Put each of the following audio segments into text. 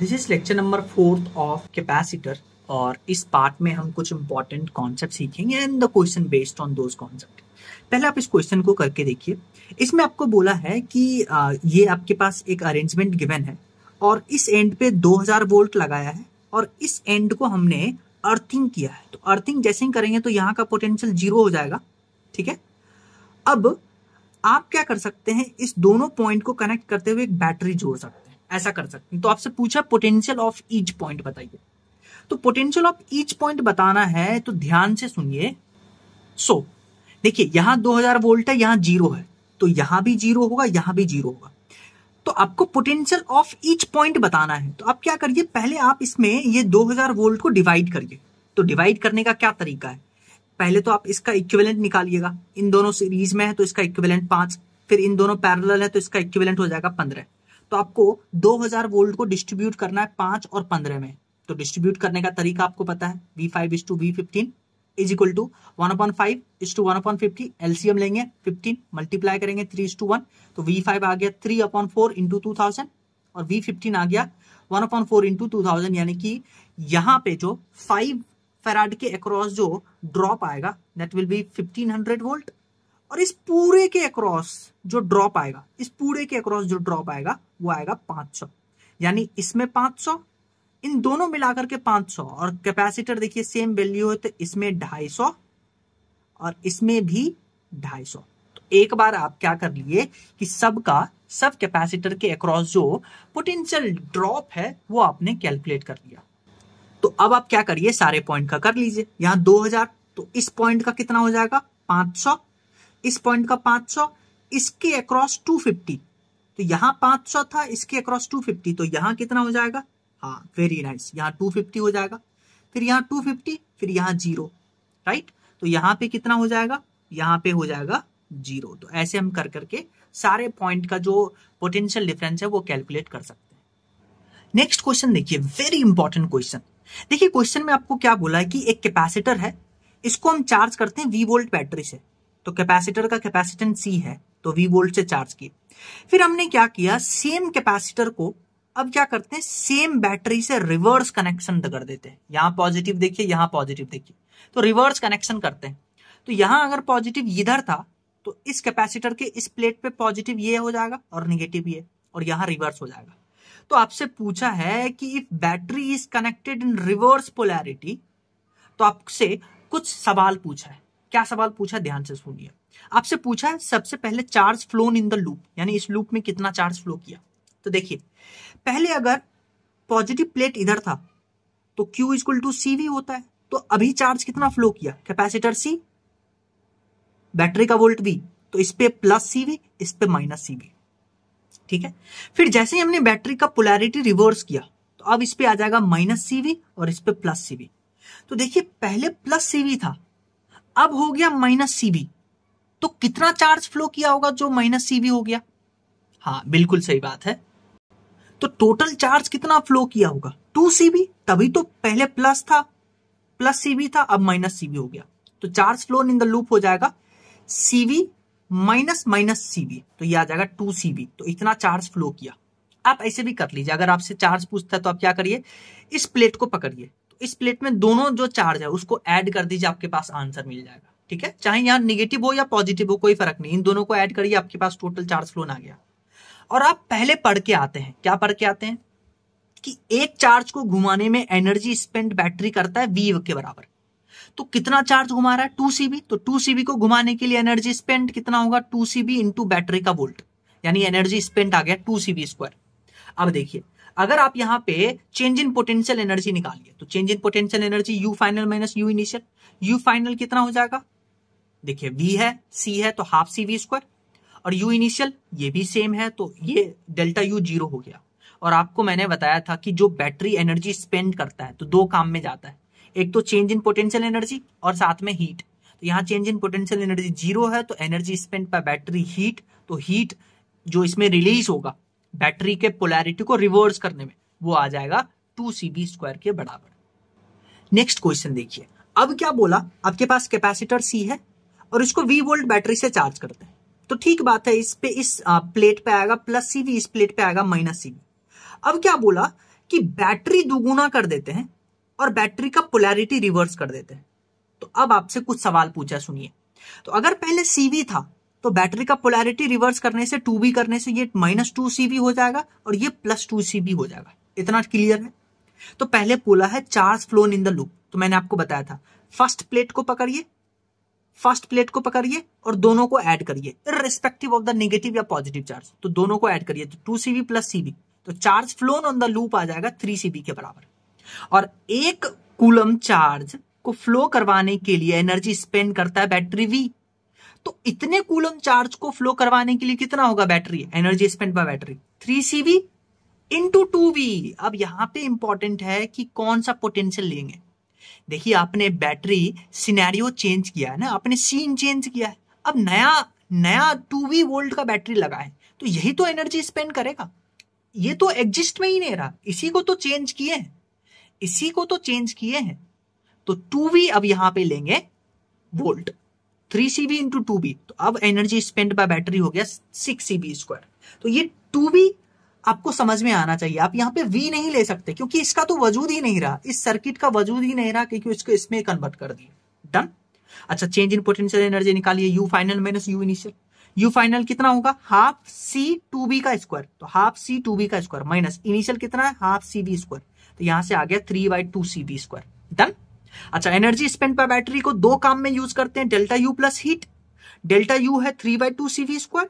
this is lecture number fourth of capacitor और इस part में हम कुछ इंपॉर्टेंट कॉन्सेप्ट सीखेंगे and the question based on those concept पहले आप इस क्वेश्चन को करके देखिए इसमें आपको बोला है कि ये आपके पास एक अरेंजमेंट गिवन है और इस एंड पे 2000 वोल्ट लगाया है और इस एंड को हमने अर्थिंग किया है तो अर्थिंग जैसे ही करेंगे तो यहाँ का पोटेंशियल जीरो हो जाएगा ठीक है अब आप क्या कर सकते हैं इस दोनों पॉइंट को कनेक्ट करते हुए एक बैटरी जोड़ सकते हैं ऐसा कर सकते हैं तो आपसे पूछा पोटेंशियल ऑफ ईच पॉइंट बताइए तो पोटेंशियल ऑफ ईच पॉइंट बताना है तो ध्यान से सुनिए सो so, देखिए यहां 2000 वोल्ट है यहां जीरो है तो यहां भी जीरो होगा यहां भी जीरो होगा तो आपको पोटेंशियल ऑफ ईच पॉइंट बताना है तो आप क्या करिए पहले आप इसमें ये 2000 वोल्ट को डिवाइड करिए तो डिवाइड करने का क्या तरीका है पहले तो आप इसका इक्विवेलेंट निकालिएगा इन दोनों सीरीज में है तो इसका इक्विवेलेंट पांच फिर इन दोनों पैरल है तो इसका इक्विवेलेंट हो जाएगा पंद्रह तो आपको 2000 वोल्ट को डिस्ट्रीब्यूट करना है पांच और पंद्रह में तो डिस्ट्रीब्यूट करने का तरीका आपको पता है V five is to V fifteen is equal to one upon five is to one upon fifty LCM लेंगे फिफ्टीन मल्टीप्लाई करेंगे थ्री इज टू वन तो वी फाइव आ गया three upon four into two thousand और V fifteen आ गया one upon four into two thousand यानी कि यहाँ पे जो फाइव फेराड के अक्रॉस जो ड्रॉप आएगा that will be fifteen hundred volt और इस पूरे के अक्रॉस जो ड्रॉप आएगा इस पूरे के अक्रॉस जो ड्रॉप आएगा वो आएगा पांच सौ यानी इसमें पांच सौ इन दोनों मिलाकर के 500 और कैपेसिटर देखिए सेम वैल्यू है तो इसमें 250 और इसमें भी 250 तो एक बार आप क्या कर लिए कि सब का सब कैपेसिटर के अक्रॉस जो पोटेंशियल ड्रॉप है वो आपने कैलकुलेट कर लिया तो अब आप क्या करिए सारे पॉइंट का कर लीजिए दो 2000 तो इस पॉइंट का कितना हो जाएगा 500 इस पॉइंट का 500 इसके अक्रॉस 250 तो यहां 500 था इसके अक्रॉस 250 तो यहां कितना हो जाएगा हाँ वेरी नाइस यहाँ 250 हो जाएगा फिर यहाँ 250 फिर यहां जीरो राइट तो यहां पे कितना हो जाएगा यहां पे हो जाएगा जीरो तो ऐसे हम कर करके सारे पॉइंट का जो पोटेंशियल डिफरेंस है वो कैलकुलेट कर सकते हैं नेक्स्ट क्वेश्चन देखिए वेरी इंपॉर्टेंट क्वेश्चन देखिए क्वेश्चन में आपको क्या बोला है कि एक कैपेसिटर है इसको हम चार्ज करते हैं वी वोल्ट बैटरी से तो कैपेसिटर का कैपेसिटन सी है तो वी वोल्ट से चार्ज किए फिर हमने क्या किया सेम कैपेसिटर को अब क्या करते हैं सेम बैटरी से रिवर्स कनेक्शन कर देते हैं यहां पॉजिटिव देखिए यहां पॉजिटिव देखिए तो रिवर्स कनेक्शन करते हैं तो यहां अगर पॉजिटिव इधर था तो इस कैपेसिटर के इस प्लेट पे पॉजिटिव ये हो जाएगा और निगेटिव ये और यहां रिवर्स हो जाएगा तो आपसे पूछा है कि if battery is connected in reverse polarity तो आपसे कुछ सवाल पूछा है क्या सवाल पूछा ध्यान से सुनिए आपसे पूछा सबसे पहले charge flown in the loop यानी इस लूप में कितना चार्ज फ्लो किया तो देखिए पहले अगर पॉजिटिव प्लेट इधर था तो Q इजक्वल टू सी होता है तो अभी चार्ज कितना फ्लो किया कैपेसिटर सी बैटरी का वोल्ट वी तो इस पे प्लस सी वी इस पे माइनस सी वी ठीक है फिर जैसे ही हमने बैटरी का पोलैरिटी रिवर्स किया तो अब इस पे आ जाएगा माइनस सी वी और इस पे प्लस सी वी तो देखिए पहले प्लस सी वी था अब हो गया माइनस सीबी तो कितना चार्ज फ्लो किया होगा जो माइनस सीबी हो गया हाँ बिल्कुल सही बात है तो टोटल चार्ज कितना फ्लो किया होगा टू सीबी तभी तो पहले प्लस था प्लस सीबी था अब माइनस सीबी हो गया तो charge flow in the loop हो जाएगा सीबी माइनस माइनस सीबी तो ये आ जाएगा टू सीबी तो इतना चार्ज फ्लो किया आप ऐसे भी कर लीजिए अगर आपसे चार्ज पूछता है तो आप क्या करिए इस प्लेट को पकड़िए इस प्लेट में दोनों जो चार्ज है उसको ऐड कर दीजिए आपके पास आंसर मिल जाएगा ठीक है चाहे यहाँ निगेटिव हो या पॉजिटिव हो कोई फर्क नहीं इन दोनों को ऐड करिए आपके पास टोटल चार्ज फ्लोन आ गया और आप पहले पढ़ के आते हैं क्या पढ़ के आते हैं कि एक चार्ज को घुमाने में एनर्जी स्पेंड बैटरी करता है वी के बराबर तो कितना चार्ज घुमा रहा है टू सीबी तो टू सीबी को घुमाने के लिए एनर्जी स्पेंड कितना होगा टू सीबी इंटू बैटरी का वोल्ट यानी एनर्जी स्पेंड आ गया टू सीबी स्क्वायर अब देखिए अगर आप यहाँ पे चेंज इन पोटेंशियल एनर्जी निकालिए तो change in potential energy U final minus U initial U final कितना हो जाएगा देखिए वी है सी है तो हाफ सी वी स्क्वायर और यू इनिशियल ये भी सेम है तो ये डेल्टा यू जीरो हो गया और आपको मैंने बताया था कि जो बैटरी एनर्जी स्पेंड करता है तो दो काम में जाता है एक तो चेंज इन पोटेंशियल एनर्जी और साथ में हीट तो यहाँ change in potential energy zero है तो एनर्जी स्पेंड पर बैटरी हीट तो हीट जो इसमें रिलीज होगा बैटरी के पोलैरिटी को रिवर्स करने में वो आ जाएगा टू सी बी स्क्वायर के बराबर नेक्स्ट क्वेश्चन देखिए अब क्या बोला आपके पास कैपेसिटर सी है और इसको वी वोल्ट बैटरी से चार्ज करते हैं तो ठीक बात है इस पे इस प्लेट पे आएगा प्लस सी इस प्लेट पे आएगा माइनस सी अब क्या बोला कि बैटरी दुगुना कर देते हैं और बैटरी का पोलैरिटी रिवर्स कर देते हैं तो अब आपसे कुछ सवाल पूछा सुनिए तो अगर पहले सीवी था तो बैटरी का पोलैरिटी रिवर्स करने से टू बी करने से ये माइनस टू सी बी हो जाएगा और ये प्लस टू सी बी हो जाएगा इतना क्लियर है तो पहले पोला है charge flown in the loop तो मैंने आपको बताया था फर्स्ट प्लेट को पकड़िए फर्स्ट प्लेट को पकड़िए और दोनों को ऐड करिए इरेस्पेक्टिव ऑफ द नेगेटिव या पॉजिटिव चार्ज तो दोनों को ऐड करिए तो टू सीबी प्लस सीबी तो charge flown on the loop आ जाएगा थ्री सीबी के बराबर और एक कूलम चार्ज को फ्लो करवाने के लिए एनर्जी स्पेंड करता है बैटरी वी तो इतने कूलम चार्ज को फ्लो करवाने के लिए कितना होगा battery energy spend by battery three CV into two V अब यहां पे इंपॉर्टेंट है कि कौन सा पोटेंशियल लेंगे देखिए आपने बैटरी सिनेरियो चेंज किया है ना आपने सीन चेंज किया है अब नया नया टू वी वोल्ट का बैटरी लगा है तो यही तो एनर्जी स्पेंड करेगा ये तो एग्जिस्ट में ही नहीं रहा इसी को तो चेंज किए हैं इसी को तो चेंज किए हैं तो टू वी अब यहां पे लेंगे volt three C V into two V तो अब एनर्जी स्पेंड बाय बैटरी हो गया सिक्स सी बी स्क्वायर तो ये टू बी आपको समझ में आना चाहिए आप यहाँ पे वी नहीं ले सकते क्योंकि इसका तो वजूद ही नहीं रहा इस सर्किट का वजूद ही नहीं रहा क्योंकि इसको इसमें कन्वर्ट कर दिए डन अच्छा चेंज इन पोटेंशियल एनर्जी निकालिए U final minus U initial U final कितना होगा हाफ सी टू बी का स्क्वायर तो हाफ सी टू बी का स्क्वायर माइनस इनिशियल कितना है हाफ सी बी स्क्वायर तो यहां से आ गया three by two C V square done अच्छा एनर्जी स्पेंड पर बैटरी को दो काम में यूज करते हैं delta U plus heat delta U है three by two CV square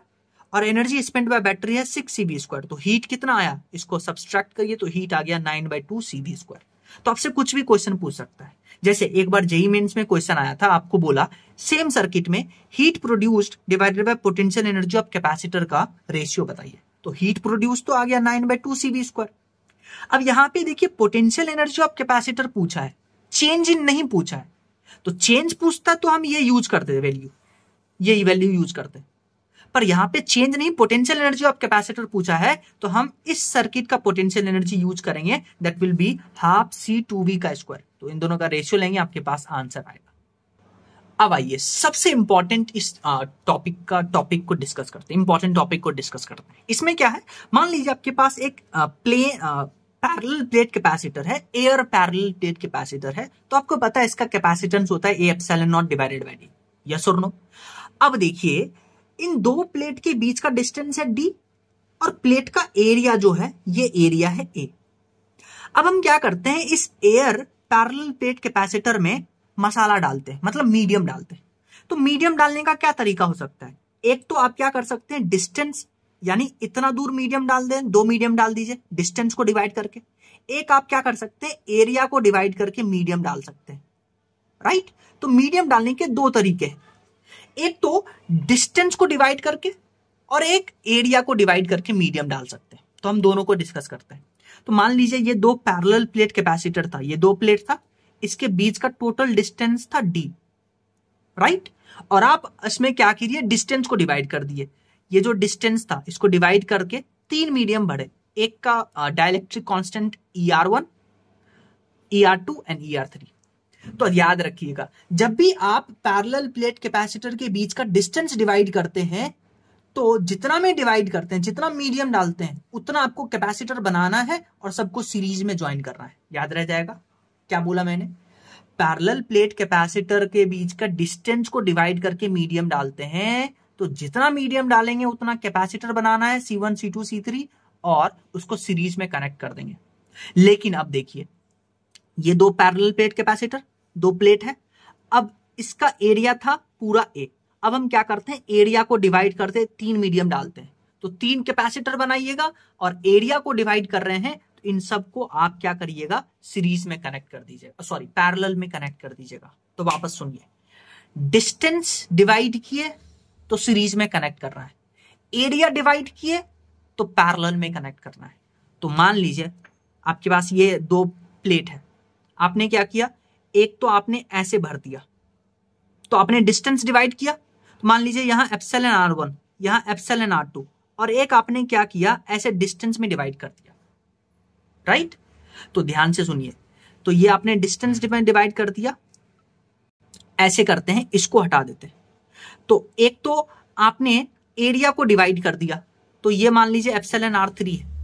और एनर्जी स्पेंड बाय बैटरी है सिक्स सीबी स्क्वायर तो हीट कितना आया इसको सब्सट्रैक्ट करिए तो हीट आ गया nine by two CV square तो आपसे कुछ भी क्वेश्चन पूछ सकता है जैसे एक बार जेई मेन्स में क्वेश्चन आया था आपको बोला सेम सर्किट में heat produced divided by potential energy of capacitor का रेशियो बताइए तो हीट प्रोड्यूस तो आ गया nine by two CV square अब यहाँ पे देखिए पोटेंशियल एनर्जी ऑफ कैपेसिटर पूछा है चेंज इन नहीं पूछा है तो चेंज पूछता तो हम ये यूज करते वैल्यू ये वैल्यू यूज करते पर यहां पे चेंज नहीं पोटेंशियल एनर्जी ऑफ कैपेसिटर पूछा है तो हम इस सर्किट का पोटेंशियल एनर्जी यूज करेंगे that will be half C two V का स्क्वायर तो इन दोनों का रेशियो लेंगे आपके पास आंसर आएगा अब आइए सबसे इंपॉर्टेंट इस टॉपिक का टॉपिक को डिस्कस करते हैं इंपॉर्टेंट टॉपिक को डिस्कस करते हैं इसमें क्या है मान लीजिए आपके पास एक प्लेन पैरल प्लेट कैपेसिटर है एयर पैरल प्लेट कैपेसिटर है तो आपको पता है इसका कैपेसिटेंस होता है A epsilon naught divided by D yes और नो अब देखिए इन दो प्लेट के बीच का डिस्टेंस है डी और प्लेट का एरिया जो है ये एरिया है ए अब हम क्या करते हैं इस एयर पैरल प्लेट कैपेसिटर में मसाला डालते हैं मतलब मीडियम डालते हैं तो मीडियम डालने का क्या तरीका हो सकता है एक तो आप क्या कर सकते हैं डिस्टेंस यानी इतना दूर मीडियम डाल दें दो मीडियम डाल दीजिए डिस्टेंस को डिवाइड करके एक आप क्या कर सकते हैं एरिया को डिवाइड करके मीडियम डाल सकते हैं राइट तो मीडियम डालने के दो तरीके हैं एक तो डिस्टेंस को डिवाइड करके और एक एरिया को डिवाइड करके मीडियम डाल सकते हैं तो हम दोनों को डिस्कस करते हैं तो मान लीजिए ये दो पैरल प्लेट कैपेसिटर था ये दो प्लेट था इसके बीच का टोटल डिस्टेंस था डी राइट और आप इसमें क्या कीजिए डिस्टेंस को डिवाइड कर दिए ये जो डिस्टेंस था इसको डिवाइड करके तीन मीडियम बढ़े एक का dielectric constant E R one E R two and E R three तो याद रखिएगा जब भी आप पैरेलल प्लेट कैपेसिटर के बीच का डिस्टेंस डिवाइड करते हैं तो जितना में डिवाइड करते हैं जितना मीडियम डालते हैं उतना आपको कैपेसिटर बनाना है और सबको सीरीज में ज्वाइन करना है याद रह जाएगा क्या बोला मैंने पैरेलल प्लेट कैपेसिटर के बीच का डिस्टेंस को डिवाइड करके मीडियम डालते हैं तो जितना मीडियम डालेंगे उतना कैपेसिटर बनाना है C one C two C three और उसको सीरीज में कनेक्ट कर देंगे लेकिन अब देखिए ये दो पैरेलल प्लेट कैपेसिटर दो प्लेट है अब इसका एरिया था पूरा ए अब हम क्या करते हैं एरिया को डिवाइड करते हैं तीन मीडियम डालते हैं तो तीन कैपेसिटर बनाइएगा और एरिया को डिवाइड कर रहे हैं तो इन सब को आप क्या करिएगा सीरीज में कनेक्ट कर दीजिएगा सॉरी पैरेलल में कनेक्ट कर दीजिएगा तो वापस सुनिए डिस्टेंस डिवाइड किए तो सीरीज में कनेक्ट करना है एरिया डिवाइड किए तो पैरल में कनेक्ट करना है तो मान लीजिए आपके पास ये दो प्लेट है आपने क्या किया एक तो आपने ऐसे भर दिया तो आपने डिस्टेंस डिवाइड किया तो मान लीजिए यहां एप्सल एन आर वन यहां एप्सल एन आर टू और एक आपने क्या किया ऐसे डिस्टेंस में डिवाइड कर दिया राइट तो ध्यान से सुनिए तो ये आपने डिस्टेंस डिवाइड कर दिया ऐसे करते हैं इसको हटा देते हैं तो एक तो आपने एरिया को डिवाइड कर दिया तो ये मान लीजिए एप्सलन आर थ्री है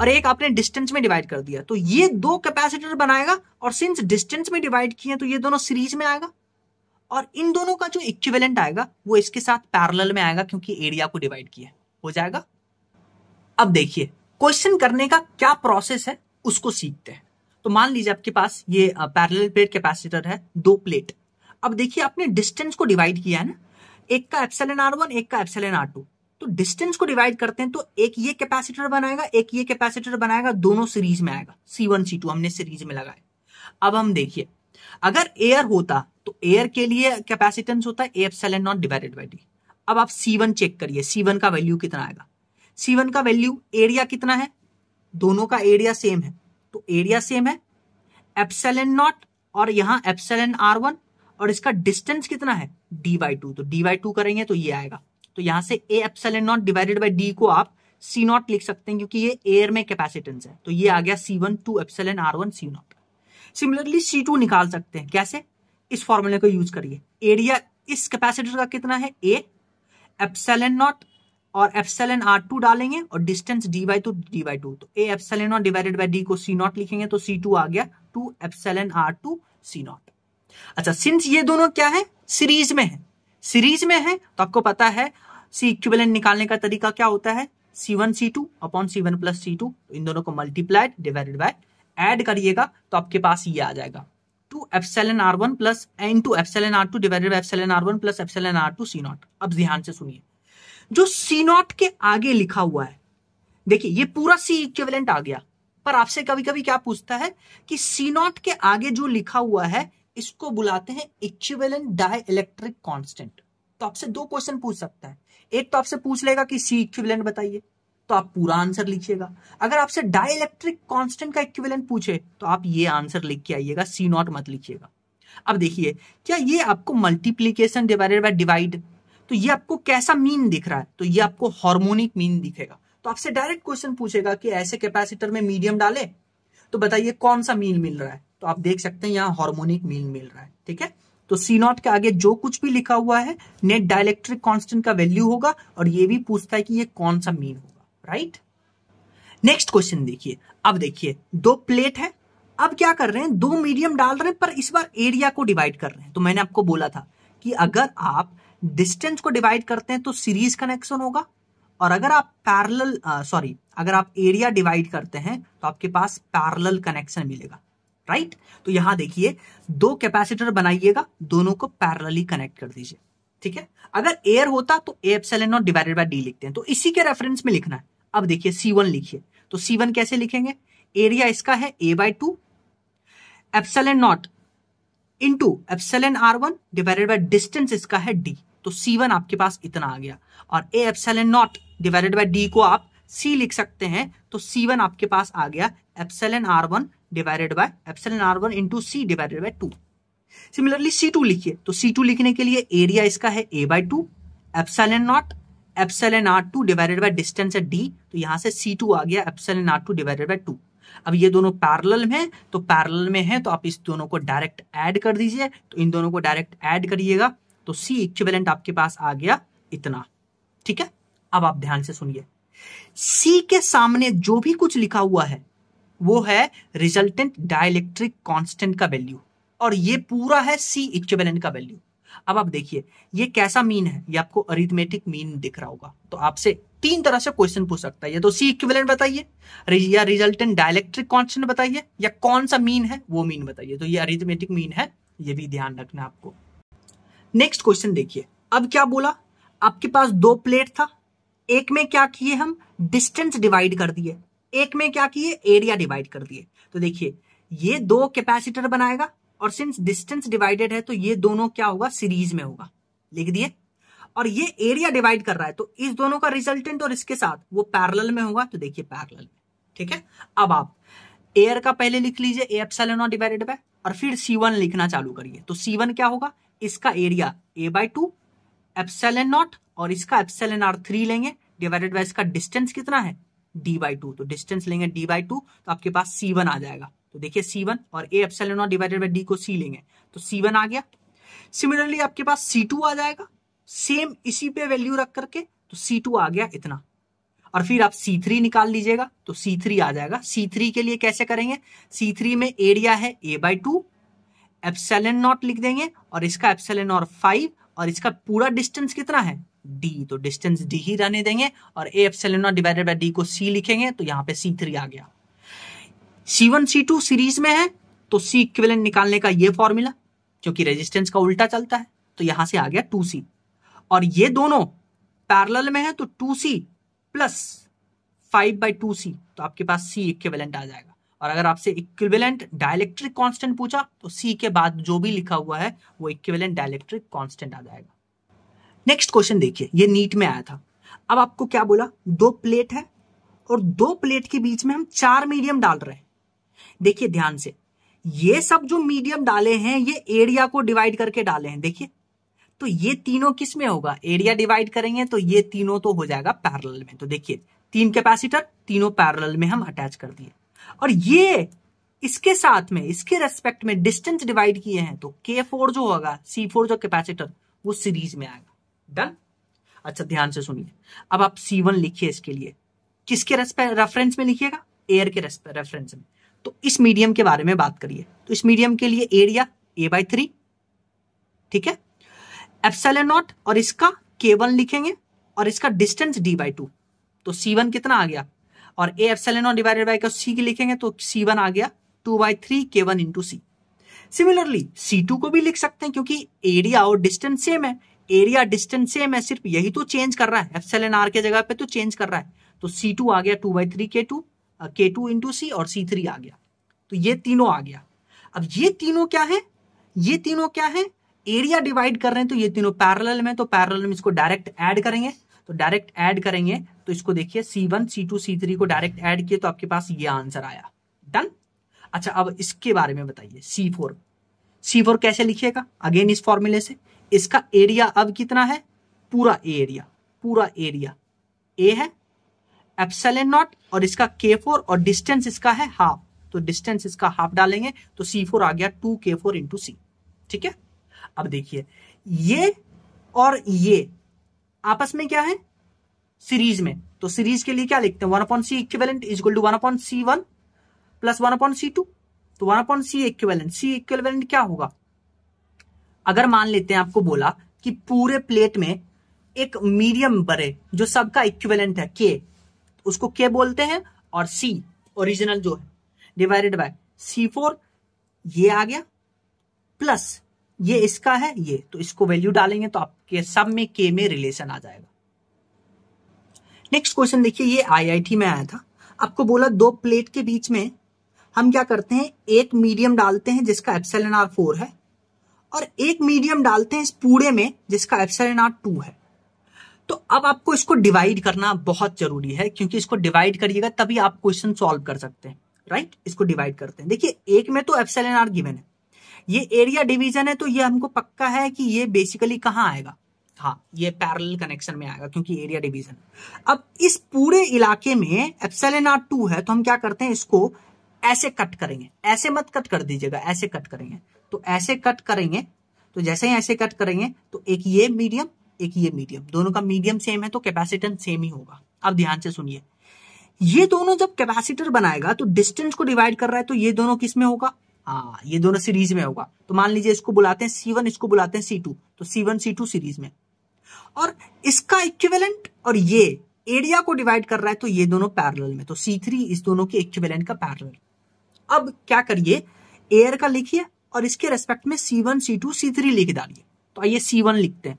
और एक आपने डिस्टेंस में डिवाइड कर दिया तो ये दो कैपेसिटर बनाएगा और सिंस डिस्टेंस में डिवाइड किए तो ये दोनों सीरीज में आएगा और इन दोनों का जो इक्विवेलेंट आएगा वो इसके साथ पैरल में आएगा क्योंकि एरिया को डिवाइड किया हो जाएगा अब देखिए क्वेश्चन करने का क्या प्रोसेस है उसको सीखते हैं तो मान लीजिए आपके पास ये पैरेलल प्लेट कैपेसिटर है दो प्लेट अब देखिए आपने डिस्टेंस को डिवाइड किया है ना एक का एप्सलन आर वन एक का एप्सलन आर टू तो डिस्टेंस को डिवाइड करते हैं तो एक ये कैपेसिटर बनाएगा एक ये कैपेसिटर बनाएगा दोनों सीरीज में आएगा सी वन सी टू हमने सीरीज में लगाया अब हम देखिए अगर एयर होता तो एयर के लिए कैपेसिटेंस होता है epsilon naught divided by D अब आप सी वन चेक करिए सी वन का वैल्यू कितना आएगा सी वन का वैल्यू एरिया कितना है दोनों का एरिया सेम है तो एरिया सेम है एप्सलन नॉट और यहां एप्सलन आर वन और इसका डिस्टेंस कितना है डी बाई टू तो डी बाई टू करेंगे तो ये आएगा तो यहाँ से A N naught divided by D को आप सी नॉट लिख सकते हैं क्योंकि ये एयर में कैपेसिटेंस है तो ये आ गया C one two N R one C naught similarly C two निकाल सकते हैं कैसे इस फॉर्मूले को यूज करिए एरिया इस कैपेसिटर का कितना है ए एन नॉट और एन आर टू डालेंगे और distance D by two D by two तो A N naught divided by D को सी नॉट लिखेंगे तो सी टू आ गया two N R two C naught अच्छा सिंस ये दोनों क्या है सीरीज में है सीरीज में है तो आपको पता है सी इक्विवेलेंट निकालने का तरीका क्या होता है C one C two upon C one plus C two इन दोनों को मल्टीप्लाइड डिवाइडेड बाय ऐड करिएगा तो आपके पास ये आ जाएगा two epsilon R one plus N two epsilon R two divided by epsilon R one plus epsilon R two C naught अब ध्यान से सुनिए जो सी नॉट के आगे लिखा हुआ है देखिए ये पूरा सी इक्विवेलेंट आ गया पर आपसे कभी कभी क्या पूछता है कि सी नॉट के आगे जो लिखा हुआ है इसको बुलाते हैं इक्विवेलेंट डाई इलेक्ट्रिक कांस्टेंट तो आपसे दो क्वेश्चन पूछ सकता है एक तो आपसे पूछ लेगा कि सी इक्विवेलेंट बताइए तो आप पूरा आंसर लिखिएगा अगर आपसे डाई इलेक्ट्रिक कांस्टेंट का इक्विवेलेंट पूछे तो आप ये आंसर लिख के आइएगा सी नॉट मत लिखिएगा अब देखिए क्या ये आपको मल्टीप्लीकेशन डिवाइडेड बाय डिवाइड तो ये आपको कैसा मीन दिख रहा है तो ये आपको हार्मोनिक मीन दिखेगा तो आपसे डायरेक्ट क्वेश्चन पूछेगा कि ऐसे कैपेसिटर में मीडियम डाले तो बताइए कौन सा मीन मिल रहा है तो आप देख सकते हैं यहाँ हार्मोनिक मीन मिल रहा है ठीक है तो सी नॉट के आगे जो कुछ भी लिखा हुआ है नेट डायलेक्ट्रिक कॉन्स्टेंट का वैल्यू होगा और ये भी पूछता है कि ये कौन सा मीन होगा राइट नेक्स्ट क्वेश्चन देखिए अब देखिए दो प्लेट है अब क्या कर रहे हैं दो मीडियम डाल रहे हैं पर इस बार एरिया को डिवाइड कर रहे हैं तो मैंने आपको बोला था कि अगर आप डिस्टेंस को डिवाइड करते हैं तो सीरीज कनेक्शन होगा और अगर आप पैरेलल सॉरी अगर आप एरिया डिवाइड करते हैं तो आपके पास पैरेलल कनेक्शन मिलेगा राइट तो यहां देखिए दो कैपेसिटर बनाइएगा दोनों को पैरलली कनेक्ट कर दीजिए ठीक है अगर एयर होता तो A epsilon naught divided by D लिखते हैं तो इसी के रेफरेंस में लिखना है अब देखिए सी लिखिए तो सी कैसे लिखेंगे एरिया इसका है A by two N naught into into N R one divided by distance इसका है डी तो सी वन आपके पास इतना आ गया और A N naught divided by D को आप सी लिख सकते हैं तो सी वन आपके पास आ गया N R one divided by epsilon R one into C divided by two similarly C two लिखिए तो सी टू लिखने के लिए एरिया इसका है A by two epsilon naught epsilon R two divided by distance है डी तो यहां से सी टू आ गया epsilon R two divided by two अब ये दोनों पैरल में तो पैरल में है तो आप इस दोनों को डायरेक्ट ऐड कर दीजिए तो इन दोनों को डायरेक्ट ऐड करिएगा तो सी इक्विवेलेंट आपके पास आ गया इतना ठीक है अब आप ध्यान से सुनिए सी के सामने जो भी कुछ लिखा हुआ है वो है रिजल्टेंट डायलेक्ट्रिक कांस्टेंट का वैल्यू और ये पूरा है सी इक्विवेलेंट का वैल्यू अब आप देखिए ये कैसा मीन है ये आपको अरिथमेटिक मीन दिख रहा होगा तो आपसे तीन तरह से क्वेश्चन पूछ सकता है या तो सी इक्विवेलेंट बताइए या रिजल्टेंट डायलेक्ट्रिक कांस्टेंट बताइए या कौन सा मीन है वो मीन बताइए तो ये अरिथमेटिक मीन है ये भी ध्यान रखना आपको नेक्स्ट क्वेश्चन देखिए अब क्या बोला आपके पास दो प्लेट था एक में क्या किए हम डिस्टेंस डिवाइड कर दिए एक में क्या किए एरिया डिवाइड कर दिए तो देखिए ये दो कैपेसिटर बनाएगा और सिंस डिस्टेंस डिवाइडेड है तो ये दोनों क्या होगा सीरीज में होगा लिख दिए और ये एरिया डिवाइड कर रहा है तो इस दोनों का रिजल्टेंट और इसके साथ वो पैरल में होगा तो देखिए पैरल में ठीक है अब आप एयर का पहले लिख लीजिए ए एप्सल डिवाइडेड बाय और फिर सी वन लिखना चालू करिए तो सी वन क्या होगा इसका area A by two epsilon naught और इसका एप्सल आर थ्री लेंगे डिवाइडेड बाय इसका डिस्टेंस कितना है डी बाई टू तो डिस्टेंस लेंगे डी बाई टू तो आपके पास सी वन आ जाएगा तो देखिए सी वन और A F naught divided by D को सी लेंगे तो सी वन आ गया सिमिलरली आपके पास सी टू आ जाएगा सेम इसी पे वैल्यू रख करके तो सी टू आ गया इतना और फिर आप सी थ्री निकाल लीजिएगा तो सी थ्री आ जाएगा सी थ्री के लिए कैसे करेंगे सी थ्री में एरिया है A by two F epsilon naught लिख देंगे और इसका एफ एप्सलन और फाइव और इसका पूरा डिस्टेंस कितना है डी तो डिस्टेंस डी ही रहने देंगे और A epsilon naught divided by D को सी लिखेंगे तो यहाँ पे सी थ्री आ गया C one C two series में है तो सी इक्विवेलेंट निकालने का ये फॉर्मूला क्योंकि रेजिस्टेंस का उल्टा चलता है तो यहां से आ गया टू सी और ये दोनों पैरल में है तो two C plus five by two C तो आपके पास सी इक्विवेलेंट आ जाएगा और अगर आपसे इक्विवेलेंट डायलेक्ट्रिक कांस्टेंट पूछा तो सी के बाद जो भी लिखा हुआ है वो इक्विवेलेंट डायलेक्ट्रिक कांस्टेंट आ जाएगा नेक्स्ट क्वेश्चन देखिए ये नीट में आया था अब आपको क्या बोला दो प्लेट है और दो प्लेट के बीच में हम चार मीडियम डाल रहे हैं देखिए ध्यान से ये सब जो मीडियम डाले हैं ये एरिया को डिवाइड करके डाले हैं देखिए तो ये तीनों किस में होगा एरिया डिवाइड करेंगे तो ये तीनों तो हो जाएगा पैरल में तो देखिए तीन कैपेसिटर तीनों पैरल में हम अटैच कर दिए और ये इसके साथ में इसके रेस्पेक्ट में डिस्टेंस डिवाइड किए हैं तो के फोर जो होगा सी फोर जो कैपेसिटर वो सीरीज में आएगा डन अच्छा ध्यान से सुनिए अब आप सी वन लिखिए इसके लिए किसके रेफरेंस में लिखिएगा एयर के रेफरेंस में तो इस मीडियम के बारे में बात करिए तो इस मीडियम के लिए एरिया ए बाई थ्री ठीक है एफसेल नॉट और इसका के वन लिखेंगे और इसका डिस्टेंस डी बाई टू तो सी वन कितना आ गया और A epsilon naught divided by का सी की लिखेंगे तो सी वन आ गया two by three K one into C similarly C two को भी लिख सकते हैं क्योंकि एरिया और डिस्टेंस सेम है एरिया डिस्टेंस सेम है सिर्फ यही तो चेंज कर रहा है एफसेल एन आर के जगह पे तो चेंज कर रहा है तो सी टू आ गया two by three K two K two into C और सी थ्री आ गया तो ये तीनों आ गया अब ये तीनों क्या है ये तीनों क्या है एरिया डिवाइड कर रहे हैं तो ये तीनों पैरल में तो पैरल में इसको डायरेक्ट एड करेंगे तो डायरेक्ट एड करेंगे तो इसको देखिए सी वन सी को डायरेक्ट एड किए तो आपके पास ये आंसर आया डन अच्छा अब इसके बारे में बताइए सी फोर सी फोर कैसे लिखिएगा अगेन इस फॉर्मूले से इसका एरिया अब कितना है पूरा एरिया पूरा एरिया ए है एप्सलन नॉट और इसका के फोर और डिस्टेंस इसका है हाफ तो डिस्टेंस इसका हाफ डालेंगे तो सी फोर आ गया टू के फोर इंटू सी ठीक है अब देखिए ये और ये आपस में क्या है सीरीज में तो सीरीज के लिए क्या लिखते हैं one upon C equivalent is to one upon C one plus one upon C two तो one upon C equivalent C equivalent क्या होगा अगर मान लेते हैं आपको बोला कि पूरे प्लेट में एक मीडियम बड़े जो सबका इक्विवेलेंट है के उसको के बोलते हैं और सी ओरिजिनल जो है डिवाइडेड बाय सी फोर ये आ गया प्लस ये इसका है ये तो इसको वैल्यू डालेंगे तो आपके सब में के में रिलेशन आ जाएगा नेक्स्ट क्वेश्चन देखिए ये आईआईटी में आया था आपको बोला दो प्लेट के बीच में हम क्या करते हैं एक मीडियम डालते हैं जिसका एप्सलन आर फोर है और एक मीडियम डालते हैं इस पूरे में जिसका एप्सिलॉन आर टू है तो अब आपको इसको डिवाइड करना बहुत जरूरी है क्योंकि इसको डिवाइड करिएगा तभी आप क्वेश्चन सॉल्व कर सकते हैं राइट इसको डिवाइड करते हैं देखिए एक में तो एप्सिलॉन आर गिवन है ये एरिया डिवीजन है तो ये हमको पक्का है कि ये बेसिकली कहाँ आएगा हाँ ये पैरल कनेक्शन में आएगा क्योंकि एरिया डिवीजन अब इस पूरे इलाके में एप्सलन आर टू है तो हम क्या करते हैं इसको ऐसे कट करेंगे ऐसे मत कट कर दीजिएगा ऐसे कट करेंगे तो ऐसे कट करेंगे तो जैसे ही ऐसे कट करेंगे तो एक ये मीडियम एक ये मीडियम दोनों का मीडियम सेम है तो कैपेसिटन सेम ही होगा अब ध्यान से सुनिए ये दोनों जब कैपेसिटर बनाएगा तो डिस्टेंस को डिवाइड कर रहा है तो ये दोनों किस में होगा हाँ ये दोनों सीरीज में होगा तो मान लीजिए इसको बुलाते हैं सी वन इसको बुलाते हैं सी टू तो C one C two series में और इसका इक्विवेलेंट और ये एरिया को डिवाइड कर रहा है तो ये दोनों पैरेलल में तो सी थ्री इस दोनों के इक्विवेलेंट का पैरेलल अब क्या करिए एयर का लिखिए और इसके रेस्पेक्ट में C one C two C three लिख डालिए तो आइए सी वन लिखते हैं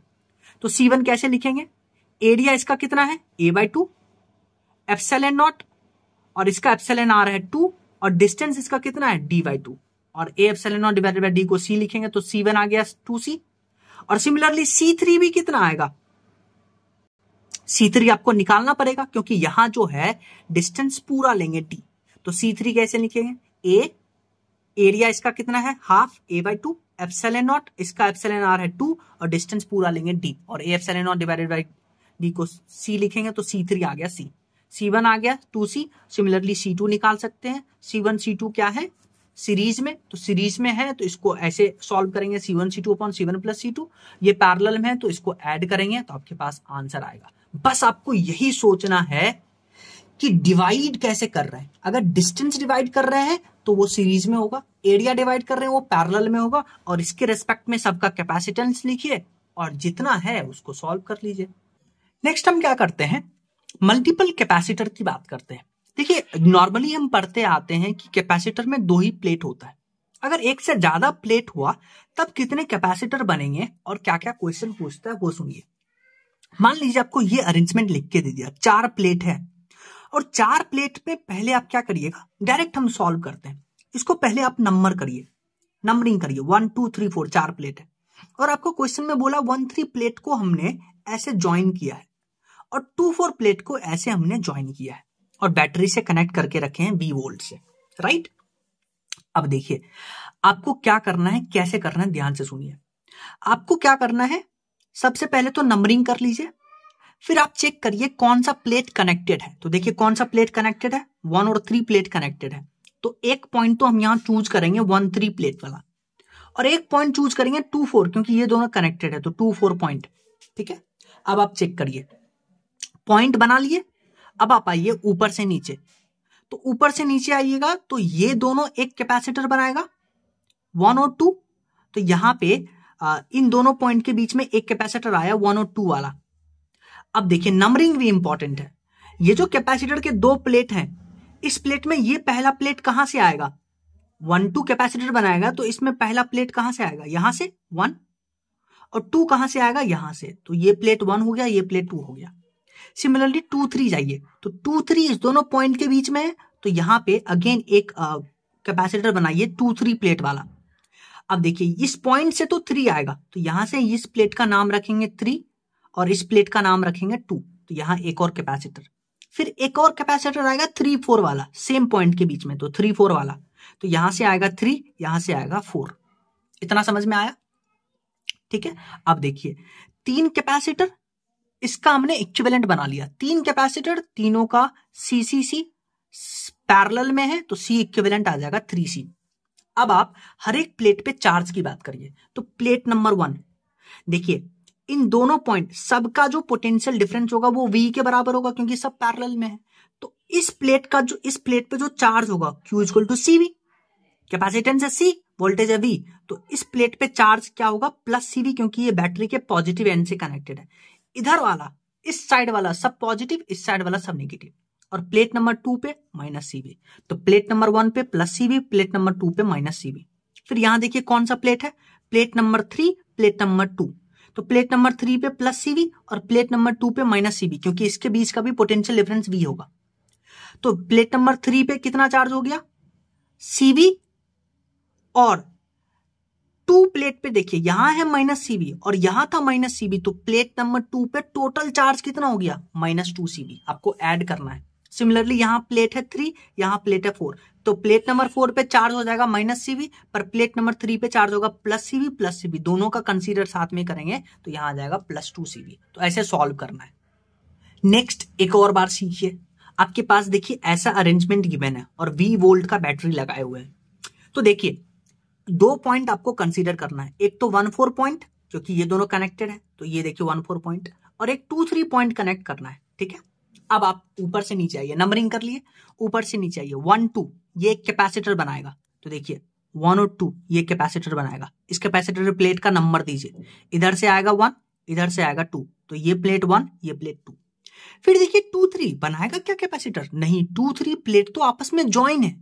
तो सी वन कैसे लिखेंगे एरिया इसका कितना है A by two epsilon naught और इसका एफसेल एन आ रहा है टू और डिस्टेंस इसका कितना है डी बाई टू और A epsilon naught divided by D को सी लिखेंगे तो सी वन आ गया टू सी और सिमिलरली सी थ्री भी कितना आएगा सी आपको निकालना पड़ेगा क्योंकि यहां जो है डिस्टेंस पूरा लेंगे टी तो सी कैसे लिखेंगे ए एरिया इसका कितना है half A by two epsilon naught इसका एफसेलन आर है टू और डिस्टेंस पूरा लेंगे डी और A epsilon naught divided by D को सी लिखेंगे तो सी थ्री आ गया सी सी वन आ गया two C similarly C two निकाल सकते हैं सी वन सी टू क्या है सीरीज में तो सीरीज में है तो इसको ऐसे सॉल्व करेंगे C one C two upon C one plus C two ये पैरल में है तो इसको ऐड करेंगे तो आपके पास आंसर आएगा बस आपको यही सोचना है कि डिवाइड कैसे कर रहे हैं अगर डिस्टेंस डिवाइड कर रहे हैं तो वो सीरीज में होगा एरिया डिवाइड कर रहे हैं वो पैरल में होगा और इसके रेस्पेक्ट में सबका कैपेसिटेंस लिखिए और जितना है उसको सॉल्व कर लीजिए नेक्स्ट हम क्या करते हैं मल्टीपल कैपेसिटर की बात करते हैं देखिए नॉर्मली हम पढ़ते आते हैं कि कैपेसिटर में दो ही प्लेट होता है अगर एक से ज्यादा प्लेट हुआ तब कितने कैपेसिटर बनेंगे और क्या क्या क्वेश्चन पूछता है वो सुनिए मान लीजिए आपको ये अरेंजमेंट लिख के दे दिया चार प्लेट है और चार प्लेट पे पहले आप क्या करिएगा डायरेक्ट हम सॉल्व करते हैं इसको पहले आप नंबर करिए नंबरिंग करिए वन टू थ्री फोर चार प्लेट है और आपको क्वेश्चन में बोला वन थ्री प्लेट को हमने ऐसे ज्वाइन किया है और टू फोर प्लेट को ऐसे हमने ज्वाइन किया है और बैटरी से कनेक्ट करके रखे हैं बी वोल्ट से राइट अब देखिए आपको क्या करना है कैसे करना है ध्यान से सुनिए आपको क्या करना है सबसे पहले तो नंबरिंग कर लीजिए फिर आप चेक करिए कौन सा प्लेट कनेक्टेड है तो देखिए कौन सा प्लेट कनेक्टेड है वन और थ्री प्लेट कनेक्टेड है तो एक पॉइंट तो हम यहाँ चूज करेंगे वन थ्री प्लेट वाला और एक पॉइंट चूज करेंगे टू फोर क्योंकि ये दोनों कनेक्टेड है तो टू फोर पॉइंट ठीक है अब आप चेक करिए पॉइंट बना लिए अब आप आइए ऊपर से नीचे तो ऊपर से नीचे आइएगा तो ये दोनों एक कैपेसिटर बनाएगा वन और टू तो यहाँ पे इन दोनों पॉइंट के बीच में एक कैपेसिटर आया वन और टू वाला अब देखिए नंबरिंग भी इंपॉर्टेंट है ये जो कैपेसिटर के दो प्लेट हैं इस प्लेट में ये पहला प्लेट कहां से आएगा वन टू कैपेसिटर बनाएगा तो इसमें पहला प्लेट कहां से आएगा यहां से वन और टू कहां से आएगा यहां से तो ये प्लेट वन हो गया ये प्लेट टू हो गया सिमिलरली टू थ्री जाइए तो टू थ्री इस दोनों पॉइंट के बीच में है तो यहां पे अगेन एक कैपेसिटर बनाइए टू थ्री प्लेट वाला अब देखिए इस पॉइंट से तो थ्री आएगा तो यहां से इस प्लेट का नाम रखेंगे थ्री और इस प्लेट का नाम रखेंगे टू तो यहाँ एक और कैपेसिटर फिर एक और कैपेसिटर आएगा थ्री फोर वाला सेम पॉइंट के बीच में तो थ्री फोर वाला तो यहां से आएगा थ्री यहां से आएगा फोर इतना समझ में आया ठीक है अब देखिए तीन कैपेसिटर इसका हमने इक्विवेलेंट बना लिया तीन कैपेसिटर तीनों का सी सी सी पैरल में है तो सी इक्विवेलेंट आ जाएगा थ्री सी अब आप हर एक प्लेट पे चार्ज की बात करिए तो प्लेट नंबर वन देखिए इन दोनों पॉइंट सबका जो पोटेंशियल डिफरेंस होगा वो वी के बराबर होगा क्योंकि सब पैरल में है तो इस प्लेट का जो इस प्लेट पे जो चार्ज होगा Q is equal to C V capacitance है सी वोल्टेज है वी तो इस प्लेट पे चार्ज क्या होगा प्लस सी वी क्योंकि ये बैटरी के पॉजिटिव एंड से कनेक्टेड है इधर वाला इस साइड वाला सब पॉजिटिव इस साइड वाला सब निगेटिव और प्लेट नंबर टू पे माइनस सीबी तो प्लेट नंबर वन पे plus C V plate number two पे माइनस सीबी फिर यहां देखिए कौन सा प्लेट है plate number three plate number two तो प्लेट नंबर थ्री पे प्लस सीवी और प्लेट नंबर टू पे माइनस सीवी क्योंकि इसके बीच का भी पोटेंशियल डिफरेंस वी होगा तो प्लेट नंबर थ्री पे कितना चार्ज हो गया सीवी और टू प्लेट पे देखिए यहां है माइनस सीबी और यहां था माइनस सीबी तो प्लेट नंबर टू पे टोटल चार्ज कितना हो गया माइनस टू सीबी आपको एड करना है सिमिलरली यहां प्लेट है थ्री यहां प्लेट है फोर तो प्लेट नंबर फोर पे चार्ज हो जाएगा माइनस सीवी पर प्लेट नंबर थ्री पे चार्ज होगा प्लस सीवी प्लस सीवी दोनों का कंसीडर साथ में करेंगे तो यहां आ जाएगा प्लस टू सीवी तो ऐसे सॉल्व करना है नेक्स्ट एक और बार सीखिए आपके पास देखिए ऐसा अरेंजमेंट गिवन है और वी वोल्ट का बैटरी लगाए हुए हैं तो देखिए दो पॉइंट आपको कंसिडर करना है एक तो वन फोर पॉइंट क्योंकि ये दोनों कनेक्टेड है तो ये देखिए वन फोर पॉइंट और एक टू थ्री पॉइंट कनेक्ट करना है ठीक है अब आप ऊपर से नीचे आइए नंबरिंग कर लिए ऊपर से नीचे आइए वन टू ये एक कैपेसिटर बनाएगा तो देखिए वन और टू ये कैपेसिटर बनाएगा इस कैपेसिटर प्लेट का नंबर दीजिए इधर से आएगा वन इधर से आएगा टू तो ये प्लेट वन ये प्लेट टू फिर देखिए टू थ्री बनाएगा क्या कैपेसिटर नहीं टू थ्री प्लेट तो आपस में ज्वाइन है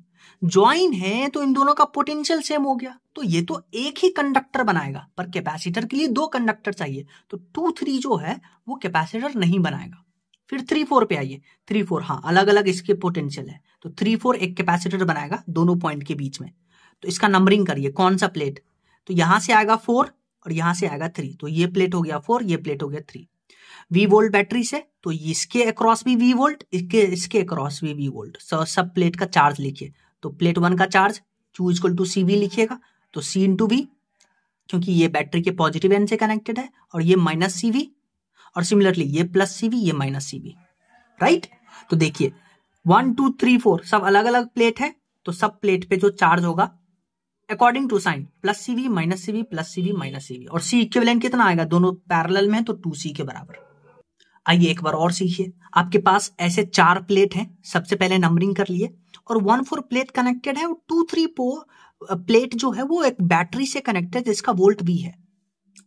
ज्वाइन है तो इन दोनों का पोटेंशियल सेम हो गया तो ये तो एक ही कंडक्टर बनाएगा पर कैपेसिटर के लिए दो कंडक्टर चाहिए तो टू थ्री जो है वो कैपेसिटर नहीं बनाएगा फिर थ्री फोर पे आइए थ्री फोर हाँ अलग अलग इसके पोटेंशियल है तो थ्री फोर एक कैपेसिटर बनाएगा दोनों पॉइंट के बीच में तो इसका नंबरिंग करिए कौन सा प्लेट तो यहां से आएगा फोर और यहां से आएगा थ्री तो ये प्लेट हो गया फोर ये प्लेट हो गया थ्री वी वोल्ट बैटरी से तो इसके अक्रॉस भी वी वोल्ट इसके इसके अक्रॉस भी वी वोल्ट सब प्लेट का चार्ज लिखिए तो प्लेट वन का charge Q is equal to C V लिखिएगा तो सी इंटू वी क्योंकि ये बैटरी के पॉजिटिव एंड से कनेक्टेड है और ये माइनस सी वी और सिमिलरली ये प्लस सी ये माइनस सी राइट तो देखिए वन टू थ्री फोर सब अलग अलग प्लेट है तो सब प्लेट पे जो चार्ज होगा according to sign plus C V minus C V plus C V minus C V और सी इक्विवेलेंट कितना आएगा दोनों पैरेलल में है तो टू सी के बराबर आइए एक बार और सीखिए आपके पास ऐसे चार प्लेट हैं सबसे पहले नंबरिंग कर लिए और वन फोर प्लेट कनेक्टेड है और टू थ्री फोर प्लेट जो है वो एक बैटरी से कनेक्टेड है जिसका वोल्ट भी है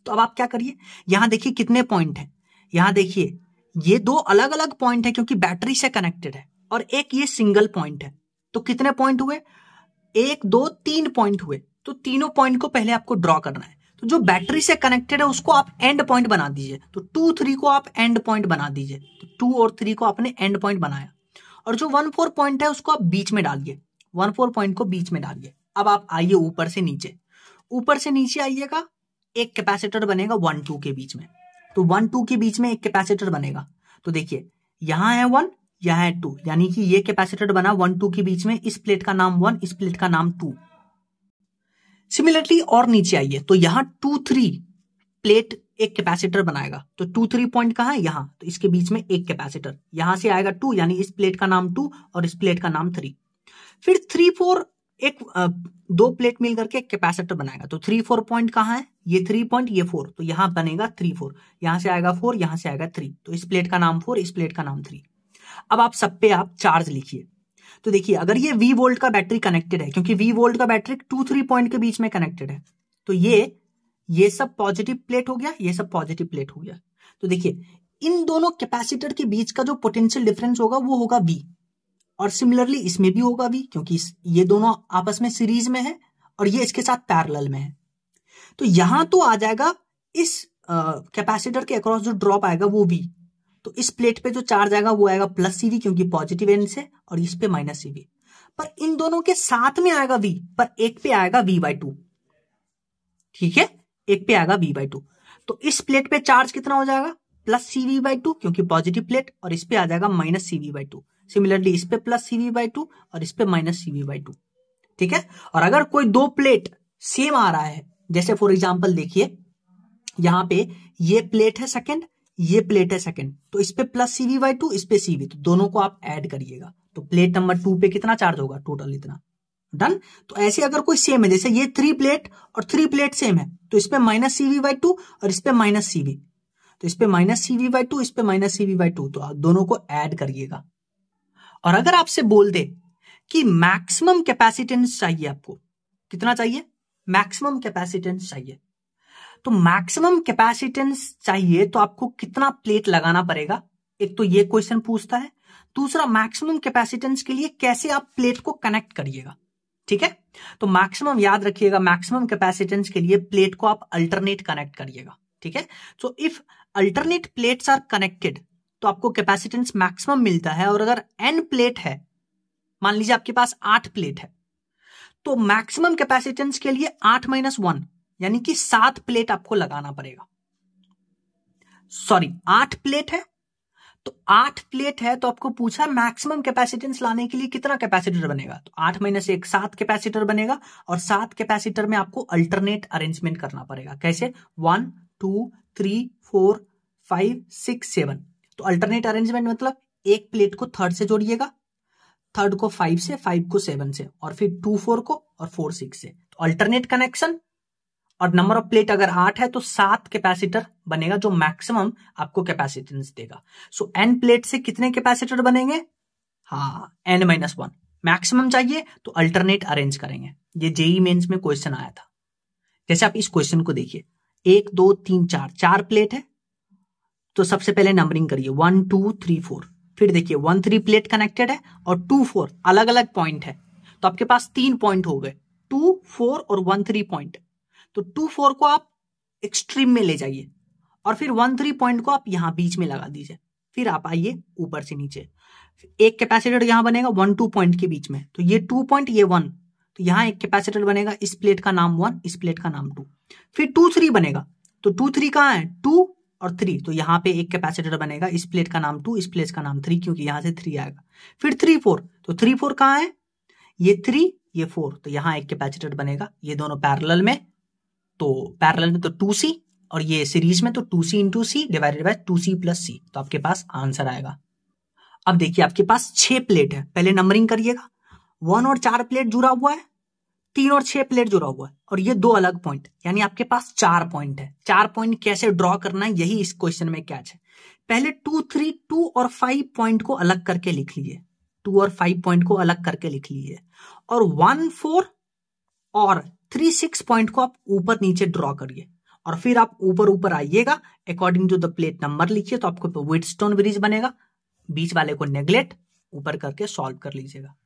तो अब आप क्या करिए यहां देखिए कितने पॉइंट है यहां देखिए ये दो अलग अलग पॉइंट है क्योंकि बैटरी से कनेक्टेड है और एक ये सिंगल पॉइंट है तो कितने पॉइंट हुए एक दो तीन पॉइंट हुए तो तीनों पॉइंट को पहले आपको ड्रॉ करना है तो जो बैटरी से कनेक्टेड है उसको आप एंड पॉइंट बना दीजिए तो टू थ्री को आप एंड पॉइंट बना दीजिए तो टू और थ्री को आपने एंड पॉइंट बनाया और जो वन फोर पॉइंट है उसको आप बीच में डालिए वन फोर पॉइंट को बीच में डालिए अब आप आइए ऊपर से नीचे ऊपर से नीचे आइएगा एक कैपेसिटर बनेगा वन टू के बीच में तो वन टू के बीच में एक कैपेसिटर बनेगा तो देखिए यहां है वन यहां है टू यानी कि ये कैपेसिटर बना वन टू के बीच में इस प्लेट का नाम वन इस प्लेट का नाम टू सिमिलरली और नीचे आइए तो यहां टू थ्री प्लेट एक कैपेसिटर बनाएगा तो टू थ्री पॉइंट कहा है यहां तो इसके बीच में एक कैपेसिटर यहां से आएगा टू यानी इस प्लेट का नाम टू और इस प्लेट का नाम थ्री फिर थ्री फोर एक दो प्लेट मिल करके कैपेसिटर बनाएगा तो थ्री फोर पॉइंट कहाँ है ये थ्री पॉइंट ये फोर तो यहाँ बनेगा थ्री फोर यहाँ से आएगा फोर यहाँ से आएगा थ्री तो इस प्लेट का नाम फोर इस प्लेट का नाम थ्री अब आप सब पे आप चार्ज लिखिए तो देखिए अगर ये वी वोल्ट का बैटरी कनेक्टेड है क्योंकि वी वोल्ट का बैटरी टू थ्री पॉइंट के बीच में कनेक्टेड है तो ये ये सब पॉजिटिव प्लेट हो गया ये सब पॉजिटिव प्लेट हो गया तो देखिए इन दोनों कैपेसिटर के बीच का जो पोटेंशियल डिफरेंस होगा वो होगा वी और सिमिलरली इसमें भी होगा भी क्योंकि ये दोनों आपस में सीरीज में है और ये इसके साथ पैरल में है तो यहां तो आ जाएगा इस कैपेसिटर के अक्रॉस जो ड्रॉप आएगा वो भी तो इस प्लेट पे जो चार्ज आएगा वो आएगा प्लस सीवी क्योंकि पॉजिटिव एन से और इस पे माइनस सीवी पर इन दोनों के साथ में आएगा वी पर एक पे आएगा वी बाई टू ठीक है एक पे आएगा वी बाई टू तो इस प्लेट पे चार्ज कितना हो जाएगा प्लस सीवी बाई टू क्योंकि पॉजिटिव प्लेट और इस पे आ जाएगा minus C V by two similarly इस पे प्लस सीवी बाई टू और इस पे माइनस सीवी बाई टू ठीक है और अगर कोई दो प्लेट सेम आ रहा है जैसे फॉर एग्जाम्पल देखिए यहां पे ये प्लेट है सेकेंड ये प्लेट है सेकेंड तो इस पे प्लस सीवी बाई टू इस पे वी तो दोनों को आप ऐड करिएगा तो प्लेट नंबर टू पे कितना चार्ज होगा टोटल इतना डन तो ऐसे अगर कोई सेम है जैसे ये थ्री प्लेट और थ्री प्लेट सेम है तो इस पे माइनस सीवी बाई टू और इस पे माइनस सी वी तो इस पे माइनस सीवी बाई टू इस पे माइनस सीवी बाई टू तो आप दोनों को ऐड करिएगा और अगर आपसे बोल दे कि मैक्सिमम कैपेसिटेंस चाहिए आपको कितना चाहिए मैक्सिमम कैपेसिटेंस चाहिए तो मैक्सिमम कैपेसिटेंस चाहिए तो आपको कितना प्लेट लगाना पड़ेगा एक तो ये क्वेश्चन पूछता है दूसरा मैक्सिमम कैपेसिटेंस के लिए कैसे आप प्लेट को कनेक्ट करिएगा ठीक है तो मैक्सिमम याद रखिएगा मैक्सिमम कैपेसिटेंस के लिए प्लेट को आप अल्टरनेट कनेक्ट करिएगा ठीक है so if alternate plates are connected तो आपको कैपेसिटेंस मैक्सिमम मिलता है और अगर एन प्लेट है मान लीजिए आपके पास आठ प्लेट है तो मैक्सिमम कैपेसिटेंस के लिए आठ माइनस वन यानी कि सात प्लेट आपको लगाना पड़ेगा सॉरी आठ प्लेट है तो आठ प्लेट है तो आपको पूछा मैक्सिमम कैपेसिटेंस लाने के लिए कितना कैपेसिटर बनेगा तो आठ माइनस एक सात कैपेसिटर बनेगा और सात कैपेसिटर में आपको अल्टरनेट अरेंजमेंट करना पड़ेगा कैसे one two three four five six seven तो अल्टरनेट अरेंजमेंट मतलब एक प्लेट को थर्ड से जोड़िएगा थर्ड को फाइव से फाइव को सेवन से और फिर टू फोर को और फोर सिक्स से तो अल्टरनेट कनेक्शन और नंबर ऑफ प्लेट अगर आठ है तो सात कैपेसिटर बनेगा जो मैक्सिमम आपको कैपेसिटेंस देगा सो एन प्लेट से कितने कैपेसिटर बनेंगे हाँ एन माइनस वन मैक्सिमम चाहिए तो अल्टरनेट अरेंज करेंगे ये जेई मेन्स e में क्वेश्चन आया था जैसे आप इस क्वेश्चन को देखिए एक दो तीन चार चार प्लेट है तो सबसे पहले नंबरिंग करिए वन टू थ्री फोर फिर देखिए वन थ्री प्लेट कनेक्टेड है और टू फोर अलग अलग पॉइंट है तो आपके पास तीन पॉइंट हो गए टू फोर और वन थ्री पॉइंट तो टू फोर को आप एक्सट्रीम में ले जाइए और फिर वन थ्री पॉइंट को आप यहाँ बीच में लगा दीजिए फिर आप आइए ऊपर से नीचे एक कैपेसिटर यहाँ बनेगा वन टू पॉइंट के बीच में तो ये टू पॉइंट ये वन तो यहाँ एक कैपेसिटर बनेगा इस प्लेट का नाम वन इस प्लेट का नाम टू फिर टू थ्री बनेगा तो टू थ्री कहाँ है टू और थ्री तो यहाँ पे एक कैपेसिटर बनेगा इस प्लेट का नाम टू इस प्लेट का नाम थ्री क्योंकि यहां से थ्री आएगा फिर थ्री फोर तो थ्री फोर कहाँ है ये थ्री ये फोर तो यहाँ एक कैपेसिटर बनेगा ये दोनों पैरल में तो पैरल में तो टू सी और ये सीरीज में तो two C into C divided by two C plus C तो आपके पास आंसर आएगा अब देखिए आपके पास छह प्लेट है पहले नंबरिंग करिएगा वन और चार प्लेट जुड़ा हुआ है तीन और छह प्लेट जुड़ा हुआ है और ये दो अलग पॉइंट यानी आपके पास चार पॉइंट है चार पॉइंट कैसे ड्रॉ करना है यही इस क्वेश्चन में कैच है पहले टू थ्री टू और फाइव पॉइंट को अलग करके लिख लीजिए टू और फाइव पॉइंट को अलग करके लिख लीजिए और वन फोर और थ्री सिक्स पॉइंट को आप ऊपर नीचे ड्रॉ करिए और फिर आप ऊपर ऊपर आइएगा according to the plate number लिखिए तो आपको स्टोन ब्रिज बनेगा बीच वाले को नेग्लेक्ट ऊपर करके सॉल्व कर लीजिएगा